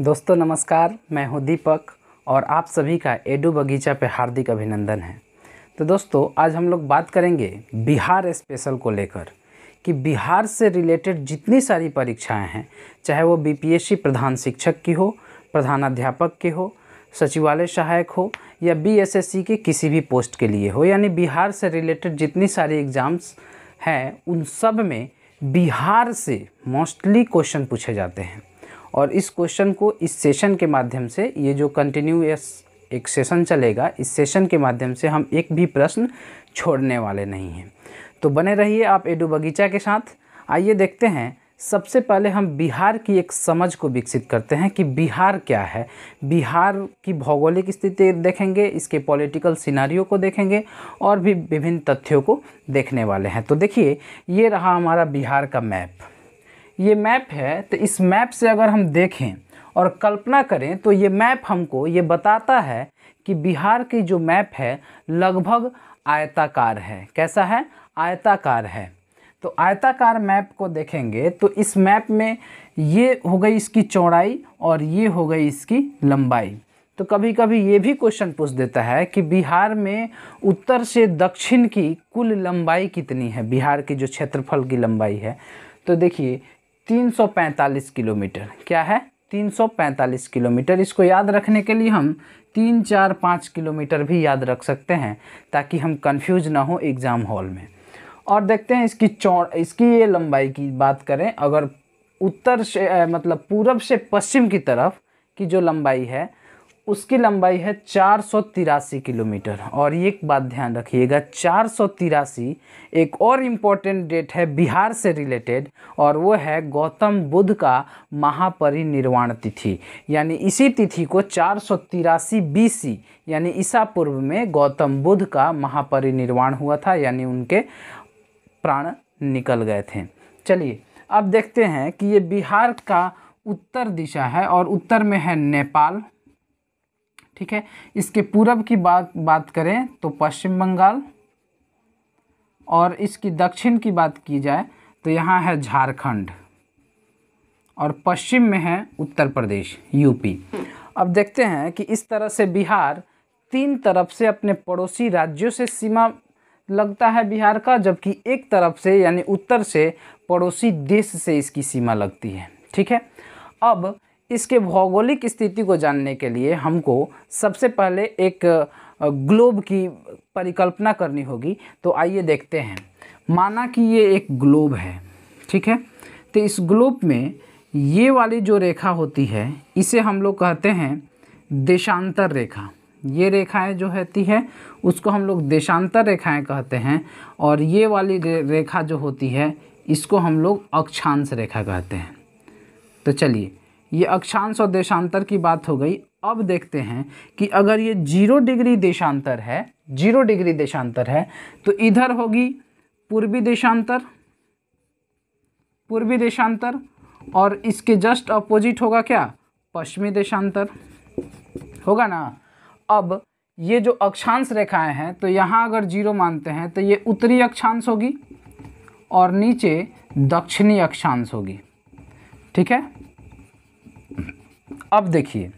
दोस्तों नमस्कार मैं हूं दीपक और आप सभी का एडू बगीचा पे हार्दिक अभिनंदन है तो दोस्तों आज हम लोग बात करेंगे बिहार स्पेशल को लेकर कि बिहार से रिलेटेड जितनी सारी परीक्षाएं हैं चाहे वो बीपीएससी प्रधान शिक्षक की हो प्रधानाध्यापक की हो सचिवालय सहायक हो या बीएसएससी के किसी भी पोस्ट के लिए हो यानी बिहार से रिलेटेड जितनी सारी एग्ज़ाम्स हैं उन सब में बिहार से मोस्टली क्वेश्चन पूछे जाते हैं और इस क्वेश्चन को इस सेशन के माध्यम से ये जो कंटिन्यूस एक सेशन चलेगा इस सेशन के माध्यम से हम एक भी प्रश्न छोड़ने वाले नहीं हैं तो बने रहिए आप एडू बगीचा के साथ आइए देखते हैं सबसे पहले हम बिहार की एक समझ को विकसित करते हैं कि बिहार क्या है बिहार की भौगोलिक स्थिति देखेंगे इसके पॉलिटिकल सिनारियों को देखेंगे और भी विभिन्न तथ्यों को देखने वाले हैं तो देखिए ये रहा हमारा बिहार का मैप ये मैप है तो इस मैप से अगर हम देखें और कल्पना करें तो ये मैप हमको ये बताता है कि बिहार की जो मैप है लगभग आयताकार है कैसा है आयताकार है तो आयताकार मैप को देखेंगे तो इस मैप में ये हो गई इसकी चौड़ाई और ये हो गई इसकी लंबाई तो कभी कभी ये भी क्वेश्चन पूछ देता है कि बिहार में उत्तर से दक्षिण की कुल लंबाई कितनी है बिहार की जो क्षेत्रफल की लंबाई है तो देखिए 345 किलोमीटर क्या है 345 किलोमीटर इसको याद रखने के लिए हम तीन चार पाँच किलोमीटर भी याद रख सकते हैं ताकि हम कंफ्यूज ना हो एग्ज़ाम हॉल में और देखते हैं इसकी चौड़ इसकी ये लंबाई की बात करें अगर उत्तर से मतलब पूरब से पश्चिम की तरफ की जो लंबाई है उसकी लंबाई है चार सौ तिरासी किलोमीटर और ये एक बात ध्यान रखिएगा चार सौ तिरासी एक और इम्पोर्टेंट डेट है बिहार से रिलेटेड और वो है गौतम बुद्ध का महापरिनिर्वाण तिथि यानी इसी तिथि को चार सौ तिरासी बीसी यानी ईसा पूर्व में गौतम बुद्ध का महापरिनिर्वाण हुआ था यानी उनके प्राण निकल गए थे चलिए अब देखते हैं कि ये बिहार का उत्तर दिशा है और उत्तर में है नेपाल ठीक है इसके पूरब की बात बात करें तो पश्चिम बंगाल और इसकी दक्षिण की बात की जाए तो यहाँ है झारखंड और पश्चिम में है उत्तर प्रदेश यूपी अब देखते हैं कि इस तरह से बिहार तीन तरफ से अपने पड़ोसी राज्यों से सीमा लगता है बिहार का जबकि एक तरफ से यानी उत्तर से पड़ोसी देश से इसकी सीमा लगती है ठीक है अब इसके भौगोलिक स्थिति को जानने के लिए हमको सबसे पहले एक ग्लोब की परिकल्पना करनी होगी तो आइए देखते हैं माना कि ये एक ग्लोब है ठीक है तो इस ग्लोब में ये वाली जो रेखा होती है इसे हम लोग कहते हैं देशांतर रेखा ये रेखाएं जो होती है उसको हम लोग देशांतर रेखाएं कहते हैं और ये वाली रेखा जो होती है इसको हम लोग अक्षांश रेखा कहते हैं तो चलिए ये अक्षांश और देशांतर की बात हो गई अब देखते हैं कि अगर ये जीरो डिग्री देशांतर है जीरो डिग्री देशांतर है तो इधर होगी पूर्वी देशांतर पूर्वी देशांतर और इसके जस्ट अपोजिट होगा क्या पश्चिमी देशांतर होगा ना अब ये जो अक्षांश रेखाएं हैं तो यहाँ अगर जीरो मानते हैं तो ये उत्तरी अक्षांश होगी और नीचे दक्षिणी अक्षांश होगी ठीक है अब देखिए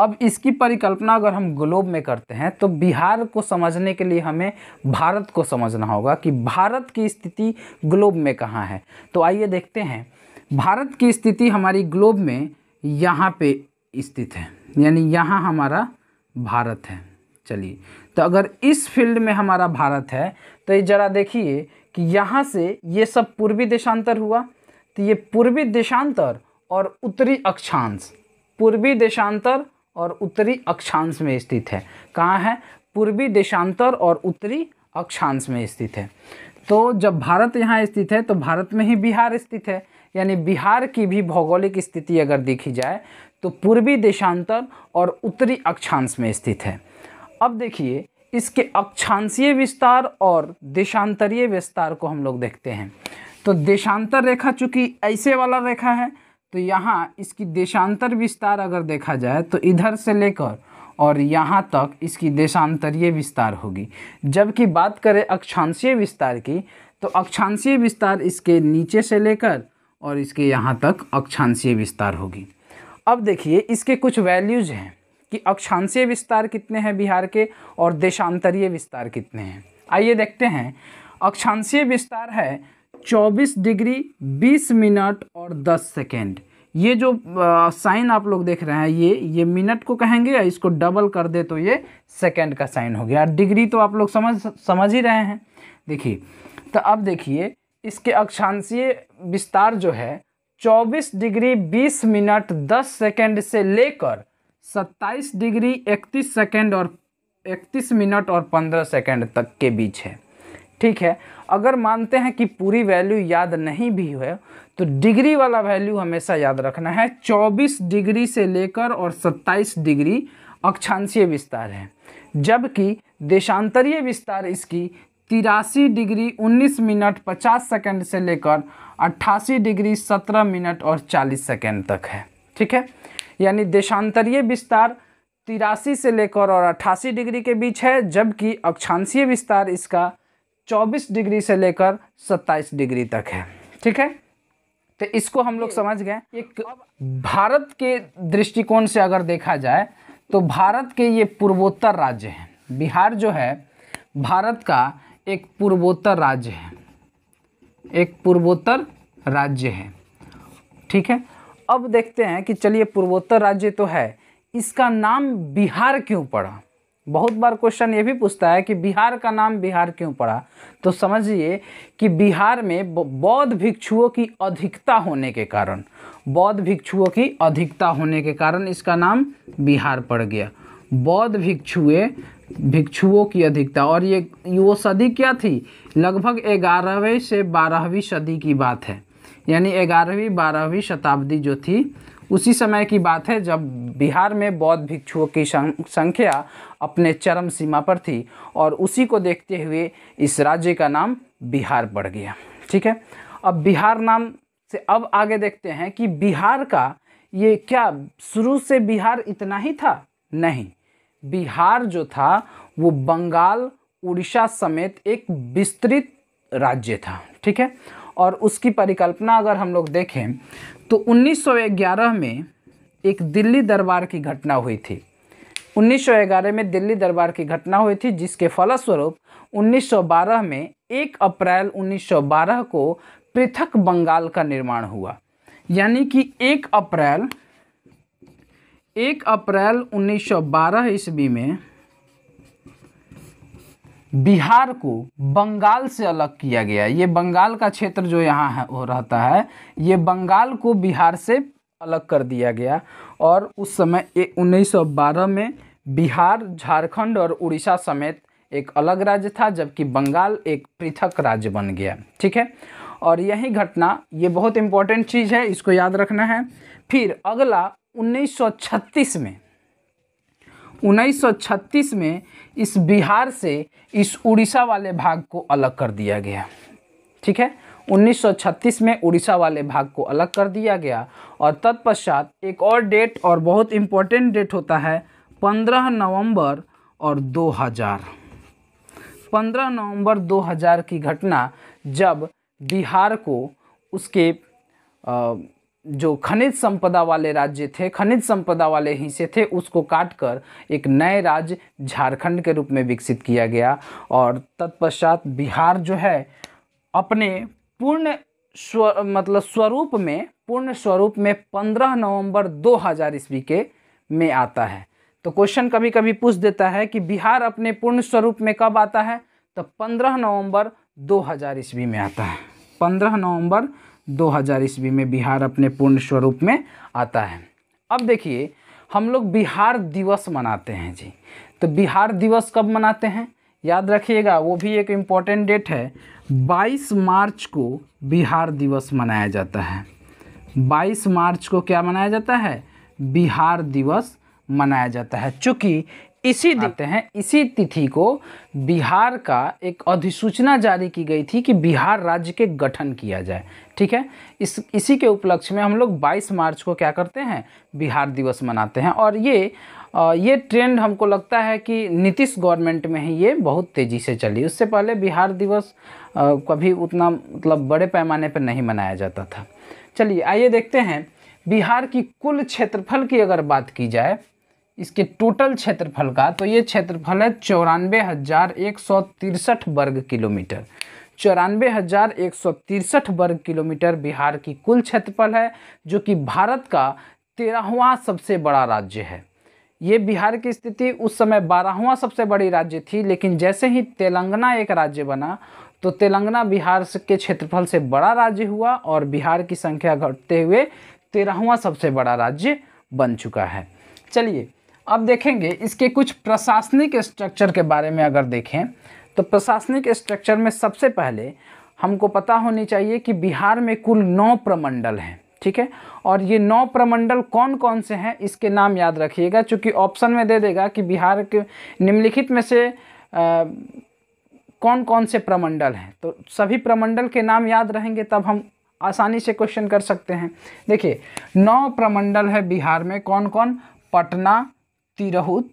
अब इसकी परिकल्पना अगर हम ग्लोब में करते हैं तो बिहार को समझने के लिए हमें भारत को समझना होगा कि भारत की स्थिति ग्लोब में कहाँ है तो आइए देखते हैं भारत की स्थिति हमारी ग्लोब में यहाँ पे स्थित है यानी यहाँ हमारा भारत है चलिए तो अगर इस फील्ड में हमारा भारत है तो ये ज़रा देखिए कि यहाँ से ये सब पूर्वी देशांतर हुआ तो ये पूर्वी देशांतर और उत्तरी अक्षांश पूर्वी देशांतर और उत्तरी अक्षांश में स्थित है कहाँ है पूर्वी देशांतर और उत्तरी अक्षांश में स्थित है तो जब भारत यहाँ स्थित है तो भारत में ही बिहार स्थित है यानी बिहार की भी भौगोलिक स्थिति अगर देखी जाए तो पूर्वी देशांतर और उत्तरी अक्षांश में स्थित है अब देखिए इसके अक्षांशीय विस्तार और देशांतरीय विस्तार को हम लोग देखते हैं तो देशांतर रेखा चूँकि ऐसे वाला रेखा है तो यहाँ इसकी देशांतर विस्तार अगर देखा जाए तो इधर से लेकर और यहाँ तक इसकी देशांतरीय विस्तार होगी जबकि बात करें अक्षांशीय विस्तार की तो अक्षांशीय विस्तार इसके नीचे से लेकर और इसके यहाँ तक अक्षांशीय विस्तार होगी अब देखिए इसके कुछ वैल्यूज हैं कि अक्षांशीय विस्तार कितने हैं बिहार के और देशांतरीय विस्तार कितने हैं आइए देखते हैं अक्षांशीय विस्तार है 24 डिग्री 20 मिनट और 10 सेकेंड ये जो साइन आप लोग देख रहे हैं ये ये मिनट को कहेंगे या इसको डबल कर दे तो ये सेकेंड का साइन हो गया डिग्री तो आप लोग समझ समझ ही रहे हैं देखिए तो अब देखिए इसके अक्षांशीय विस्तार जो है 24 डिग्री 20 मिनट 10 सेकेंड से लेकर 27 डिग्री 31 सेकेंड और 31 मिनट और 15 सेकेंड तक के बीच है ठीक है अगर मानते हैं कि पूरी वैल्यू याद नहीं भी है तो डिग्री वाला वैल्यू हमेशा याद रखना है 24 डिग्री से लेकर और 27 डिग्री अक्षांशीय विस्तार है जबकि देशांतरीय विस्तार इसकी तिरासी डिग्री 19 मिनट 50 सेकंड से लेकर अट्ठासी डिग्री 17 मिनट और 40 सेकंड तक है ठीक है यानी देशांतरीय विस्तार तिरासी से लेकर और अट्ठासी डिग्री के बीच है जबकि अक्षांशीय विस्तार इसका 24 डिग्री से लेकर 27 डिग्री तक है ठीक है तो इसको हम लोग समझ गए ये भारत के दृष्टिकोण से अगर देखा जाए तो भारत के ये पूर्वोत्तर राज्य हैं बिहार जो है भारत का एक पूर्वोत्तर राज्य है एक पूर्वोत्तर राज्य है ठीक है अब देखते हैं कि चलिए पूर्वोत्तर राज्य तो है इसका नाम बिहार क्यों पड़ा बहुत बार क्वेश्चन ये भी पूछता है कि बिहार का नाम बिहार क्यों पड़ा तो समझिए कि बिहार में बौद्ध भिक्षुओं की अधिकता होने के कारण बौद्ध भिक्षुओं की अधिकता होने के कारण इसका नाम बिहार पड़ गया बौद्ध भिक्षुए भिक्षुओं की अधिकता और ये वो सदी क्या थी लगभग ग्यारहवीं से बारहवीं सदी की बात है यानी ग्यारहवीं बारहवीं शताब्दी जो थी उसी समय की बात है जब बिहार में बौद्ध भिक्षुओं की संख्या अपने चरम सीमा पर थी और उसी को देखते हुए इस राज्य का नाम बिहार पड़ गया ठीक है अब बिहार नाम से अब आगे देखते हैं कि बिहार का ये क्या शुरू से बिहार इतना ही था नहीं बिहार जो था वो बंगाल उड़ीसा समेत एक विस्तृत राज्य था ठीक है और उसकी परिकल्पना अगर हम लोग देखें तो 1911 में एक दिल्ली दरबार की घटना हुई थी 1911 में दिल्ली दरबार की घटना हुई थी जिसके फलस्वरूप 1912 में 1 अप्रैल 1912 को पृथक बंगाल का निर्माण हुआ यानी कि 1 अप्रैल 1 अप्रैल 1912 ईस्वी में बिहार को बंगाल से अलग किया गया ये बंगाल का क्षेत्र जो यहाँ है वो रहता है ये बंगाल को बिहार से अलग कर दिया गया और उस समय ये 1912 में बिहार झारखंड और उड़ीसा समेत एक अलग राज्य था जबकि बंगाल एक पृथक राज्य बन गया ठीक है और यही घटना ये बहुत इम्पोर्टेंट चीज़ है इसको याद रखना है फिर अगला 1936 में 1936 में इस बिहार से इस उड़ीसा वाले भाग को अलग कर दिया गया ठीक है 1936 में उड़ीसा वाले भाग को अलग कर दिया गया और तत्पश्चात एक और डेट और बहुत इम्पोर्टेंट डेट होता है 15 नवंबर और 2000 15 नवंबर 2000 की घटना जब बिहार को उसके आ, जो खनिज संपदा वाले राज्य थे खनिज संपदा वाले हिस्से थे उसको काटकर एक नए राज्य झारखंड के रूप में विकसित किया गया और तत्पश्चात बिहार जो है अपने पूर्ण स्व मतलब स्वरूप में पूर्ण स्वरूप में 15 नवंबर 2000 हज़ार ईस्वी के में आता है तो क्वेश्चन कभी कभी पूछ देता है कि बिहार अपने पूर्ण स्वरूप में कब आता है तो 15 नवंबर 2000 हज़ार ईस्वी में आता है 15 नवंबर 2000 ईस्वी में बिहार अपने पूर्ण स्वरूप में आता है अब देखिए हम लोग बिहार दिवस मनाते हैं जी तो बिहार दिवस कब मनाते हैं याद रखिएगा वो भी एक इम्पॉर्टेंट डेट है 22 मार्च को बिहार दिवस मनाया जाता है 22 मार्च को क्या मनाया जाता है बिहार दिवस मनाया जाता है चूँकि इसी आते हाँ। हैं इसी तिथि को बिहार का एक अधिसूचना जारी की गई थी कि बिहार राज्य के गठन किया जाए ठीक है इस इसी के उपलक्ष्य में हम लोग 22 मार्च को क्या करते हैं बिहार दिवस मनाते हैं और ये ये ट्रेंड हमको लगता है कि नीतीश गवर्नमेंट में ही ये बहुत तेज़ी से चली उससे पहले बिहार दिवस कभी उतना मतलब बड़े पैमाने पर नहीं मनाया जाता था चलिए आइए देखते हैं बिहार की कुल क्षेत्रफल की अगर बात की जाए इसके टोटल क्षेत्रफल का तो ये क्षेत्रफल है चौरानवे हज़ार एक सौ तिरसठ वर्ग किलोमीटर चौरानवे हज़ार एक सौ तिरसठ वर्ग किलोमीटर बिहार की कुल क्षेत्रफल है जो कि भारत का तेरहवा सबसे बड़ा राज्य है ये बिहार की स्थिति उस समय बारहवा सबसे बड़ी राज्य थी लेकिन जैसे ही तेलंगाना एक राज्य बना तो तेलंगाना बिहार के क्षेत्रफल से बड़ा राज्य हुआ और बिहार की संख्या घटते हुए तेरहवा सबसे बड़ा राज्य बन चुका है चलिए अब देखेंगे इसके कुछ प्रशासनिक स्ट्रक्चर के बारे में अगर देखें तो प्रशासनिक स्ट्रक्चर में सबसे पहले हमको पता होनी चाहिए कि बिहार में कुल नौ प्रमंडल हैं ठीक है और ये नौ प्रमंडल कौन कौन से हैं इसके नाम याद रखिएगा चूँकि ऑप्शन में दे देगा कि बिहार के निम्नलिखित में से आ, कौन कौन से प्रमंडल हैं तो सभी प्रमंडल के नाम याद रहेंगे तब हम आसानी से क्वेश्चन कर सकते हैं देखिए नौ प्रमंडल है बिहार में कौन कौन पटना तिरहुत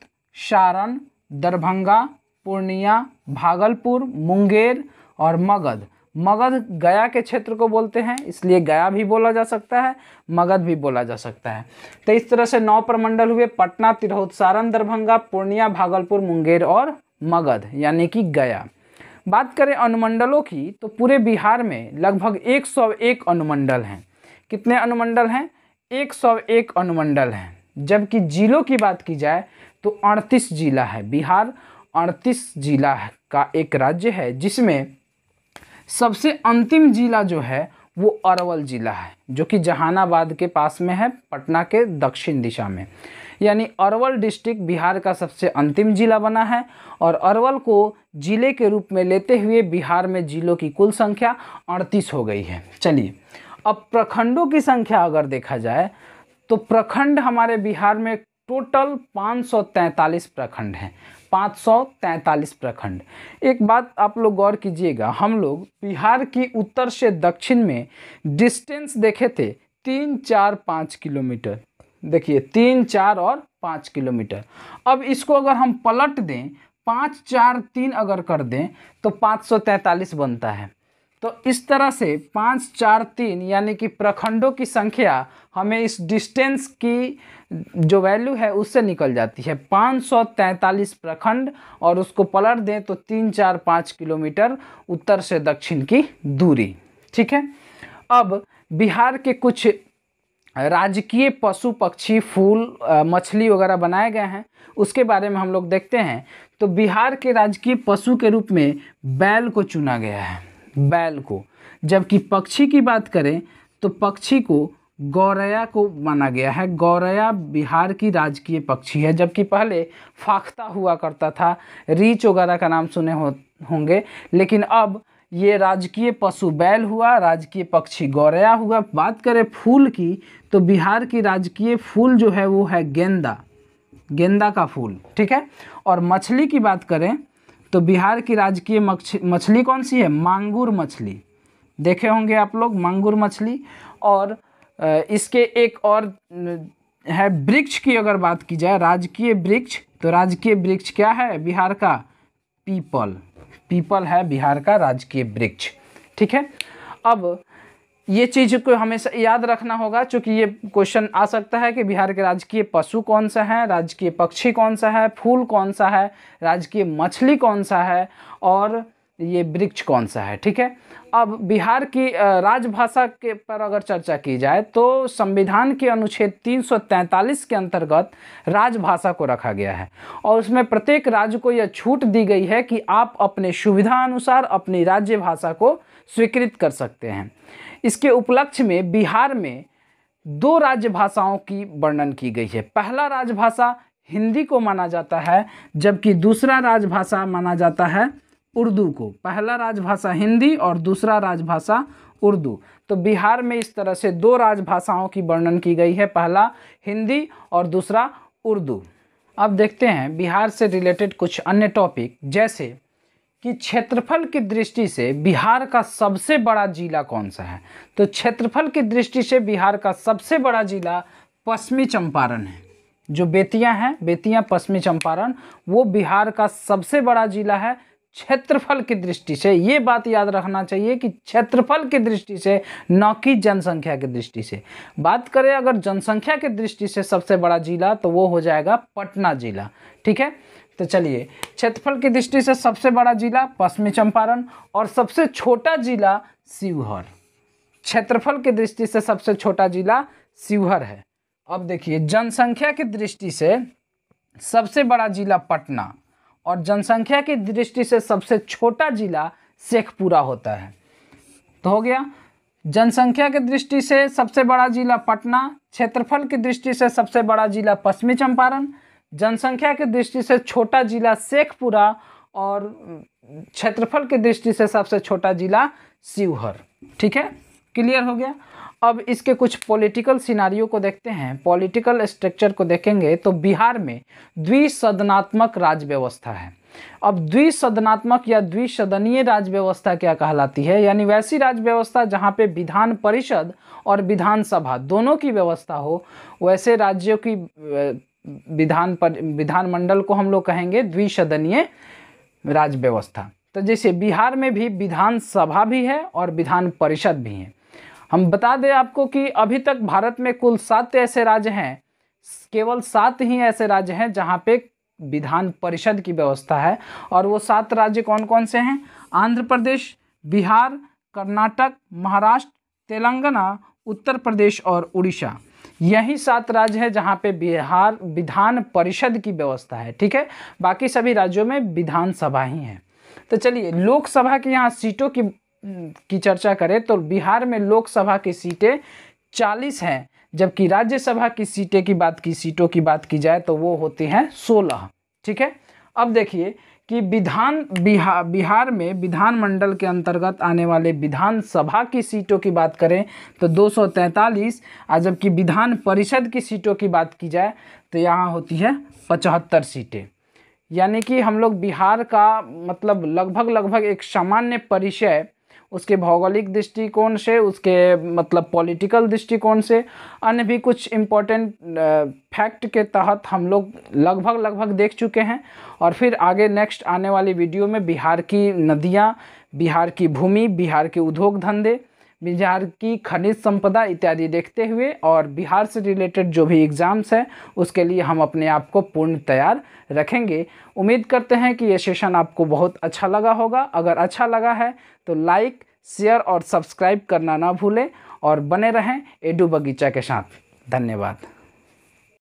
सारण दरभंगा पूर्णिया भागलपुर मुंगेर और मगध मगध गया के क्षेत्र को बोलते हैं इसलिए गया भी बोला जा सकता है मगध भी बोला जा सकता है तो इस तरह से नौ प्रमंडल हुए पटना तिरहुत सारण दरभंगा पूर्णिया भागलपुर मुंगेर और मगध यानी कि गया बात करें अनुमंडलों की तो पूरे बिहार में लगभग 101 अनुमंडल हैं कितने अनुमंडल हैं 101 अनुमंडल हैं जबकि जिलों की बात की जाए तो अड़तीस जिला है बिहार अड़तीस जिला का एक राज्य है जिसमें सबसे अंतिम जिला जो है वो अरवल जिला है जो कि जहानाबाद के पास में है पटना के दक्षिण दिशा में यानी अरवल डिस्ट्रिक्ट बिहार का सबसे अंतिम जिला बना है और अरवल को जिले के रूप में लेते हुए बिहार में जिलों की कुल संख्या अड़तीस हो गई है चलिए अब प्रखंडों की संख्या अगर देखा जाए तो प्रखंड हमारे बिहार में टोटल 543 प्रखंड हैं 543 प्रखंड एक बात आप लोग गौर कीजिएगा हम लोग बिहार की उत्तर से दक्षिण में डिस्टेंस देखे थे तीन चार पाँच किलोमीटर देखिए तीन चार और पाँच किलोमीटर अब इसको अगर हम पलट दें पाँच चार तीन अगर कर दें तो 543 बनता है तो इस तरह से पाँच चार तीन यानी कि प्रखंडों की संख्या हमें इस डिस्टेंस की जो वैल्यू है उससे निकल जाती है 543 प्रखंड और उसको पलट दें तो तीन चार पाँच किलोमीटर उत्तर से दक्षिण की दूरी ठीक है अब बिहार के कुछ राजकीय पशु पक्षी फूल मछली वगैरह बनाए गए हैं उसके बारे में हम लोग देखते हैं तो बिहार के राजकीय पशु के रूप में बैल को चुना गया है बैल को जबकि पक्षी की बात करें तो पक्षी को गौरया को माना गया है गौरया बिहार की राजकीय पक्षी है जबकि पहले फाख्ता हुआ करता था रीच वगैरह का नाम सुने हो होंगे लेकिन अब ये राजकीय पशु बैल हुआ राजकीय पक्षी गौरया हुआ बात करें फूल की तो बिहार की राजकीय फूल जो है वो है गेंदा गेंदा का फूल ठीक है और मछली की बात करें तो बिहार की राजकीय मछली कौन सी है मांगूर मछली देखे होंगे आप लोग मांगूर मछली और इसके एक और है वृक्ष की अगर बात की जाए राजकीय वृक्ष तो राजकीय वृक्ष क्या है बिहार का पीपल पीपल है बिहार का राजकीय वृक्ष ठीक है अब ये चीज़ को हमेशा याद रखना होगा क्योंकि ये क्वेश्चन आ सकता है कि बिहार के राजकीय पशु कौन सा है राजकीय पक्षी कौन सा है फूल कौन सा है राजकीय मछली कौन सा है और ये वृक्ष कौन सा है ठीक है अब बिहार की राजभाषा के पर अगर चर्चा की जाए तो संविधान के अनुच्छेद 343 के अंतर्गत राजभाषा को रखा गया है और उसमें प्रत्येक राज्य को यह छूट दी गई है कि आप अपने सुविधा अनुसार अपनी राज्य भाषा को स्वीकृत कर सकते हैं इसके उपलक्ष्य में बिहार में दो राज्य भाषाओं की वर्णन की गई है पहला राजभाषा हिंदी को माना जाता है जबकि दूसरा राजभाषा माना जाता है उर्दू को पहला राजभाषा हिंदी और दूसरा राजभाषा उर्दू तो बिहार में इस तरह से दो राजभाषाओं की वर्णन की गई है पहला हिंदी और दूसरा उर्दू अब देखते हैं बिहार से रिलेटेड कुछ अन्य टॉपिक जैसे कि क्षेत्रफल की दृष्टि से बिहार का सबसे बड़ा जिला कौन सा है तो क्षेत्रफल की दृष्टि से बिहार का सबसे बड़ा जिला पश्चिमी चंपारण है जो बेतिया हैं बेतिया पश्चिमी चंपारण वो बिहार का सबसे बड़ा जिला है क्षेत्रफल की दृष्टि से ये बात याद रखना चाहिए कि क्षेत्रफल की दृष्टि से न कि जनसंख्या की दृष्टि से बात करें अगर जनसंख्या की दृष्टि से सबसे बड़ा जिला तो वो हो जाएगा पटना जिला ठीक है तो चलिए क्षेत्रफल की दृष्टि से सबसे बड़ा जिला पश्चिमी चंपारण और सबसे छोटा जिला शिवहर क्षेत्रफल की दृष्टि से सबसे छोटा जिला शिवहर है अब देखिए जनसंख्या की दृष्टि से सबसे बड़ा जिला पटना और जनसंख्या की दृष्टि से सबसे छोटा जिला शेखपुरा होता है तो हो गया जनसंख्या की दृष्टि से सबसे बड़ा जिला पटना क्षेत्रफल की दृष्टि से सबसे बड़ा जिला पश्चिमी चंपारण जनसंख्या की दृष्टि से छोटा जिला शेखपुरा और क्षेत्रफल की दृष्टि से सबसे छोटा जिला शिवहर ठीक है क्लियर हो गया अब इसके कुछ पॉलिटिकल सिनारियों को देखते हैं पॉलिटिकल स्ट्रक्चर को देखेंगे तो बिहार में द्विसदनात्मक राज्य व्यवस्था है अब द्विसदनात्मक या द्विसदनीय राज्य व्यवस्था क्या कहलाती है यानी वैसी राज्य व्यवस्था जहाँ पे विधान परिषद और विधानसभा दोनों की व्यवस्था हो वैसे राज्यों की विधान पर विधानमंडल को हम लोग कहेंगे द्विसदनीय राज्य व्यवस्था तो जैसे बिहार में भी विधानसभा भी है और विधान परिषद भी है हम बता दें आपको कि अभी तक भारत में कुल सात ऐसे राज्य हैं केवल सात ही ऐसे राज्य हैं जहाँ पे विधान परिषद की व्यवस्था है और वो सात राज्य कौन कौन से हैं आंध्र प्रदेश बिहार कर्नाटक महाराष्ट्र तेलंगाना उत्तर प्रदेश और उड़ीसा यही सात राज्य हैं जहाँ पे बिहार विधान परिषद की व्यवस्था है ठीक है बाकी सभी राज्यों में विधानसभा ही है तो चलिए लोकसभा की यहाँ सीटों की की चर्चा करें तो बिहार में लोकसभा की सीटें चालीस हैं जबकि राज्यसभा की सीटें की बात की सीटों की बात की जाए तो वो होती हैं सोलह ठीक है अब देखिए कि विधान बिहार बिहार में विधानमंडल के अंतर्गत आने वाले विधानसभा की सीटों की बात करें तो 243 और जबकि विधान परिषद की सीटों की बात की जाए तो यहाँ होती है पचहत्तर सीटें यानी कि हम लोग बिहार का मतलब लगभग लगभग एक सामान्य परिचय उसके भौगोलिक दृष्टिकोण से उसके मतलब पॉलिटिकल दृष्टिकोण से अन्य भी कुछ इम्पोर्टेंट फैक्ट के तहत हम लोग लगभग लगभग देख चुके हैं और फिर आगे नेक्स्ट आने वाली वीडियो में बिहार की नदियाँ बिहार की भूमि बिहार के उद्योग धंधे बिहार की खनिज संपदा इत्यादि देखते हुए और बिहार से रिलेटेड जो भी एग्ज़ाम्स हैं उसके लिए हम अपने आप को पूर्ण तैयार रखेंगे उम्मीद करते हैं कि ये सेशन आपको बहुत अच्छा लगा होगा अगर अच्छा लगा है तो लाइक शेयर और सब्सक्राइब करना ना भूलें और बने रहें एडू बगीचा के साथ धन्यवाद